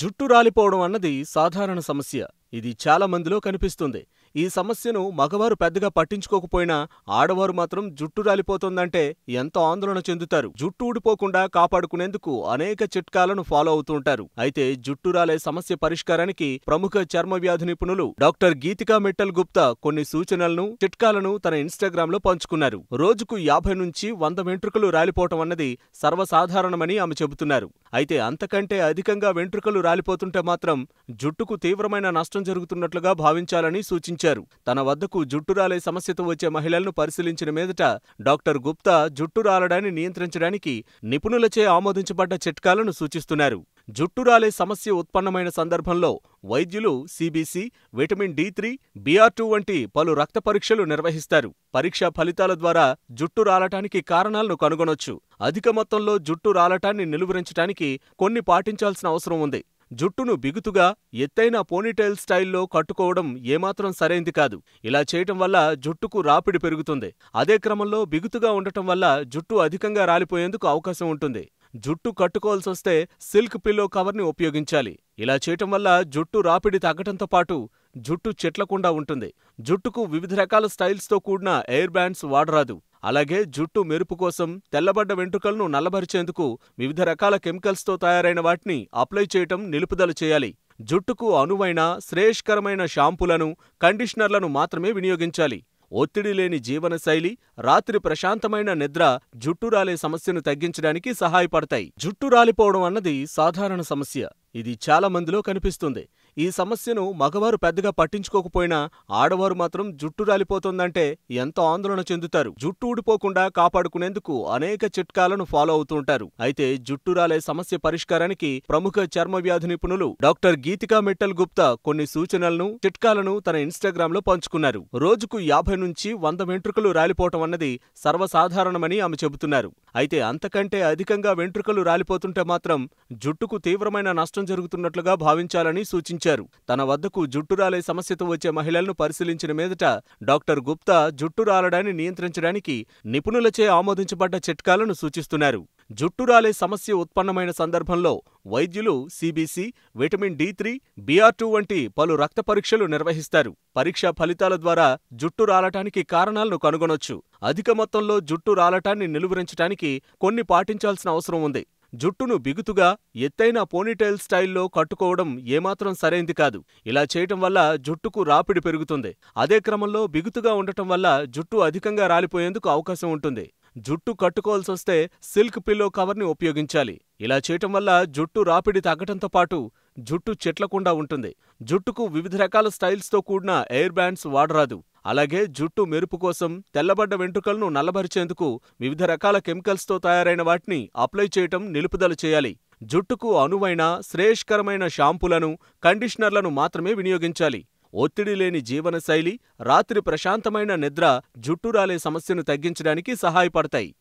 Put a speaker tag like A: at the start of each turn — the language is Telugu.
A: జుట్టు రాలిపోవడం అన్నది సాధారణ సమస్య ఇది చాలా మందిలో కనిపిస్తుంది ఈ సమస్యను మగవారు పెద్దగా పట్టించుకోకపోయినా ఆడవారు మాత్రం జుట్టు రాలిపోతుందంటే ఎంతో ఆందోళన చెందుతారు జుట్టు ఊడిపోకుండా కాపాడుకునేందుకు అనేక చిట్కాలను ఫాలో అవుతుంటారు అయితే జుట్టు రాలే సమస్య పరిష్కారానికి ప్రముఖ చర్మ వ్యాధి నిపుణులు డాక్టర్ గీతికా మిట్టల్ గుప్తా కొన్ని సూచనలను చిట్కాలను తన ఇన్స్టాగ్రామ్ లో పంచుకున్నారు రోజుకు యాభై నుంచి వంద వెంట్రుకలు రాలిపోవటం అన్నది సర్వసాధారణమని ఆమె చెబుతున్నారు అయితే అంతకంటే అధికంగా వెంట్రుకలు రాలిపోతుంటే మాత్రం జుట్టుకు తీవ్రమైన నష్టం జరుగుతున్నట్లుగా భావించాలని సూచించారు తన వద్దకు జుట్టు రాలే సమస్యతో వచ్చే మహిళలను పరిశీలించిన మీదట డాక్టర్ గుప్తా జుట్టు రాలడాన్ని నియంత్రించడానికి నిపుణులచే ఆమోదించబడ్డ చిట్కాలను సూచిస్తున్నారు జుట్టు రాలే సమస్య ఉత్పన్నమైన సందర్భంలో వైద్యులు CBC vitamin D three B R two వంటి పలు రక్త పరీక్షలు నిర్వహిస్తారు పరీక్షా ఫలితాల ద్వారా జుట్టు రాలటానికి కారణాలను కనుగొనొచ్చు అధిక మొత్తంలో జుట్టు రాలటాన్ని నిలువరించటానికి కొన్ని పాటించాల్సిన అవసరం ఉంది జుట్టును బిగుతుగా ఎత్తైన పోనీటైల్ స్టైల్లో కట్టుకోవడం ఏమాత్రం సరైంది కాదు ఇలా చేయటం వల్ల జుట్టుకు రాపిడి పెరుగుతుంది అదే క్రమంలో బిగుతుగా ఉండటం వల్ల జుట్టు అధికంగా రాలిపోయేందుకు అవకాశం ఉంటుంది జుట్టు కట్టుకోవాల్సొస్తే సిల్క్ పిల్లో కవర్ని ఉపయోగించాలి ఇలా చేయటం వల్ల జుట్టు రాపిడి తగ్గటంతో పాటు జుట్టు చెట్లకుండా ఉంటుంది జుట్టుకు వివిధ రకాల స్టైల్స్తో కూడిన ఎయిర్ బ్యాండ్స్ వాడరాదు అలాగే జుట్టు మెరుపు కోసం తెల్లబడ్డ వెంట్రుకలను నల్లబరిచేందుకు వివిధ రకాల కెమికల్స్తో తయారైన వాటిని అప్లై చేయటం నిలుపుదల చేయాలి జుట్టుకు అనువైన శ్రేయస్కరమైన షాంపూలను కండిషనర్లను మాత్రమే వినియోగించాలి ఒత్తిడి లేని జీవనశైలి రాత్రి ప్రశాంతమైన నిద్ర జుట్టు రాలే సమస్యను తగ్గించడానికి సహాయపడతాయి జుట్టు రాలిపోవడం అన్నది సాధారణ సమస్య ఇది చాలా మందిలో కనిపిస్తుంది ఈ సమస్యను మగవారు పెద్దగా పట్టించుకోకపోయినా ఆడవారు మాత్రం జుట్టు రాలిపోతుందంటే ఎంతో ఆందోళన చెందుతారు జుట్టు ఊడిపోకుండా కాపాడుకునేందుకు అనేక చిట్కాలను ఫాలో అవుతుంటారు అయితే జుట్టు రాలే సమస్య పరిష్కారానికి ప్రముఖ చర్మ వ్యాధి నిపుణులు డాక్టర్ గీతికా మిట్టల్ గుప్తా కొన్ని సూచనలను చిట్కాలను తన ఇన్స్టాగ్రామ్ లో పంచుకున్నారు రోజుకు యాభై నుంచి వంద వెంట్రుకలు రాలిపోవటం అన్నది సర్వసాధారణమని ఆమె చెబుతున్నారు అయితే అంతకంటే అధికంగా వెంట్రుకలు రాలిపోతుంటే మాత్రం జుట్టుకు తీవ్రమైన నష్టం జరుగుతున్నట్లుగా భావించాలని సూచించారు ఇచ్చారు తన వద్దకు జుట్టు రాలే సమస్యతో వచ్చే మహిళలను పరిశీలించిన మీదట డాక్టర్ గుప్తా జుట్టు నియంత్రించడానికి నిపుణులచే ఆమోదించబడ్డ చిట్కాలను సూచిస్తున్నారు జుట్టురాలే సమస్య ఉత్పన్నమైన సందర్భంలో వైద్యులు CBC vitamin D three B R two వంటి పలు రక్త పరీక్షలు నిర్వహిస్తారు పరీక్షా ఫలితాల ద్వారా జుట్టు రాలటానికి కారణాలను కనుగొనొచ్చు అధిక మొత్తంలో జుట్టు రాలటాన్ని నిలువరించటానికి కొన్ని పాటించాల్సిన అవసరం ఉంది జుట్టును బిగుతుగా ఎత్తైన పోనీటైల్ స్టైల్లో కట్టుకోవడం ఏమాత్రం సరైంది కాదు ఇలా చేయటం వల్ల జుట్టుకు రాపిడి పెరుగుతుంది అదే క్రమంలో బిగుతుగా ఉండటం వల్ల జుట్టు అధికంగా రాలిపోయేందుకు అవకాశం ఉంటుంది జుట్టు కట్టుకోవాల్సొస్తే సిల్క్ పిల్లో కవర్ని ఉపయోగించాలి ఇలా చేయటం వల్ల జుట్టు రాపిడి తగ్గటంతో పాటు జుట్టు చెట్లకుండా ఉంటుంది జుట్టుకు వివిధ రకాల స్టైల్స్తో కూడిన ఎయిర్ బ్యాండ్స్ వాడరాదు అలాగే జుట్టు మెరుపు కోసం తెల్లబడ్డ వెంట్రుకలను నల్లబరిచేందుకు వివిధ రకాల కెమికల్స్తో తయారైన వాటిని అప్లై చేయటం నిలుపుదల చేయాలి జుట్టుకు అనువైన శ్రేయస్కరమైన షాంపూలను కండిషనర్లను మాత్రమే వినియోగించాలి ఒత్తిడి లేని జీవనశైలి రాత్రి ప్రశాంతమైన నిద్ర జుట్టు రాలే సమస్యను తగ్గించడానికి సహాయపడతాయి